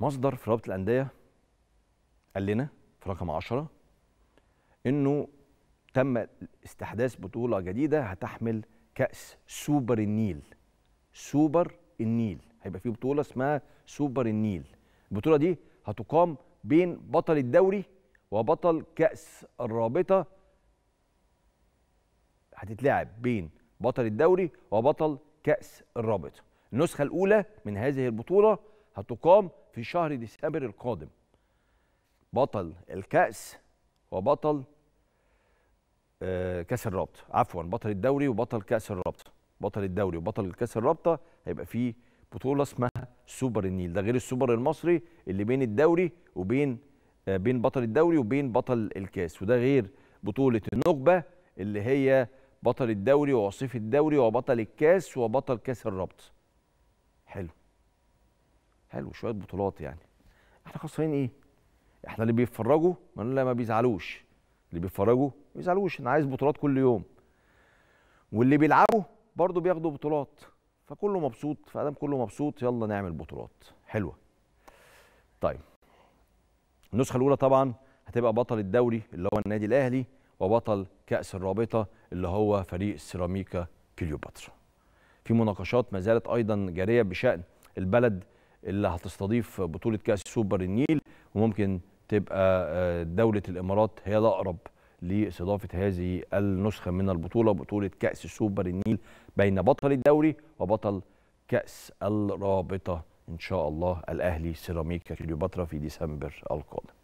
مصدر في رابطه الانديه قال لنا في رقم 10 انه تم استحداث بطوله جديده هتحمل كاس سوبر النيل سوبر النيل هيبقى في بطوله اسمها سوبر النيل البطوله دي هتقام بين بطل الدوري وبطل كاس الرابطه هتتلعب بين بطل الدوري وبطل كاس الرابطه النسخه الاولى من هذه البطوله هتقام في شهر ديسمبر القادم بطل الكأس وبطل آه، كأس الرابطة عفوا بطل الدوري وبطل كأس الرابطة بطل الدوري وبطل كأس الرابطة هيبقى في بطولة اسمها سوبر النيل ده غير السوبر المصري اللي بين الدوري وبين آه، بين بطل الدوري وبين بطل الكاس وده غير بطولة النخبة اللي هي بطل الدوري ووصيف الدوري وبطل الكاس وبطل كاس الرابطة حلو حلو شويه بطولات يعني احنا خسرانين ايه احنا اللي بيتفرجوا ما بيزعلوش اللي بيتفرجوا ما بيزعلوش انا عايز بطولات كل يوم واللي بيلعبوا برضه بياخدوا بطولات فكله مبسوط فادام كله مبسوط يلا نعمل بطولات حلوه طيب النسخه الاولى طبعا هتبقى بطل الدوري اللي هو النادي الاهلي وبطل كاس الرابطه اللي هو فريق السيراميكا كليوباترا في مناقشات ما زالت ايضا جاريه بشان البلد اللي هتستضيف بطوله كاس سوبر النيل وممكن تبقى آه، دوله الامارات هي الاقرب لاستضافه هذه النسخه من البطوله بطوله كاس سوبر النيل بين بطل الدوري وبطل كاس الرابطه ان شاء الله الاهلي سيراميكا كليوباترا في ديسمبر القادم